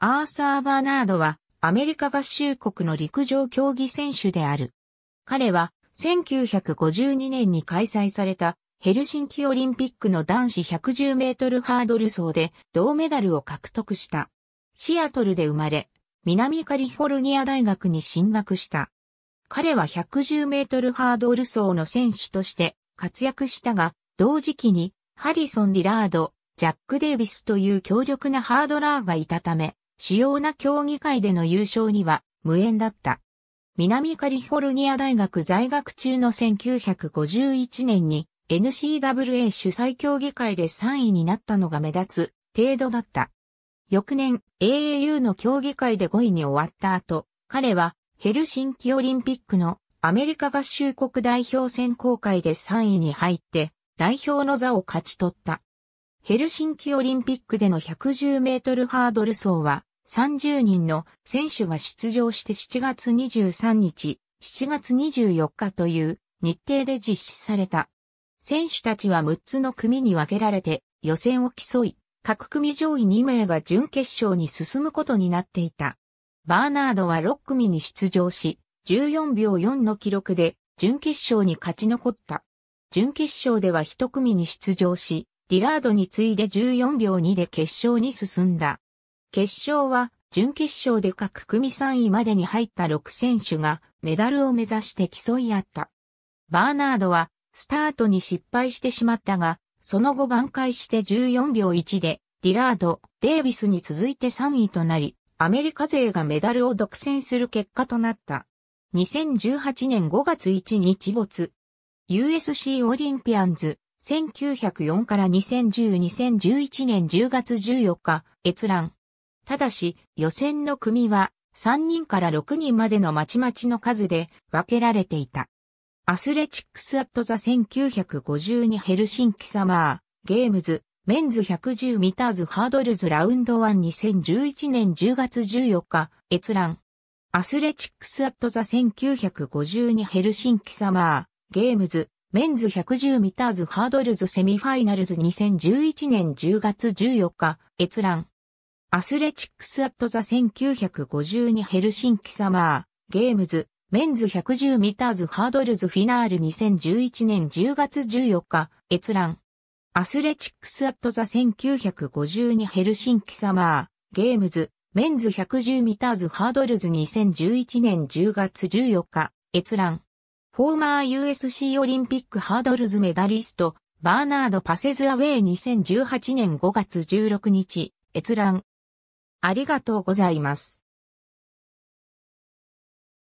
アーサー・バーナードはアメリカ合衆国の陸上競技選手である。彼は1952年に開催されたヘルシンキオリンピックの男子110メートルハードル走で銅メダルを獲得した。シアトルで生まれ、南カリフォルニア大学に進学した。彼は110メートルハードル走の選手として活躍したが、同時期にハリソン・ディラード、ジャック・デイビスという強力なハードラーがいたため、主要な競技会での優勝には無縁だった。南カリフォルニア大学在学中の1951年に n c w a 主催競技会で3位になったのが目立つ程度だった。翌年 AAU の競技会で5位に終わった後、彼はヘルシンキオリンピックのアメリカ合衆国代表選考会で3位に入って代表の座を勝ち取った。ヘルシンキオリンピックでの110メートルハードル走は30人の選手が出場して7月23日、7月24日という日程で実施された。選手たちは6つの組に分けられて予選を競い、各組上位2名が準決勝に進むことになっていた。バーナードは6組に出場し、14秒4の記録で準決勝に勝ち残った。準決勝では1組に出場し、ディラードに次いで14秒2で決勝に進んだ。決勝は、準決勝で各組3位までに入った6選手がメダルを目指して競い合った。バーナードはスタートに失敗してしまったが、その後挽回して14秒1でディラード、デイビスに続いて3位となり、アメリカ勢がメダルを独占する結果となった。2018年5月1日没。USC オリンピアンズ、1904から2010、2011年10月14日、閲覧。ただし、予選の組は3人から6人までのまちまちの数で分けられていた。アスレチックス・アット・ザ・1952ヘルシンキ・サマー、ゲームズ、メンズ110ミターズ・ハードルズ・ラウンド12011年10月14日、閲覧。アスレチックス・アット・ザ・1952ヘルシンキ・サマー、ゲームズ、メンズ110ミターズ・ハードルズ・セミファイナルズ2011年10月14日、閲覧。アスレチックスアットザ1952ヘルシンキサマー、ゲームズ、メンズ110ミターズハードルズフィナール2011年10月14日、閲覧。アスレチックスアットザ1952ヘルシンキサマー、ゲームズ、メンズ110ミターズハードルズ2011年10月14日、閲覧。フォーマー USC オリンピックハードルズメダリスト、バーナード・パセズアウェイ2018年5月16日、閲覧。ありがとうございます。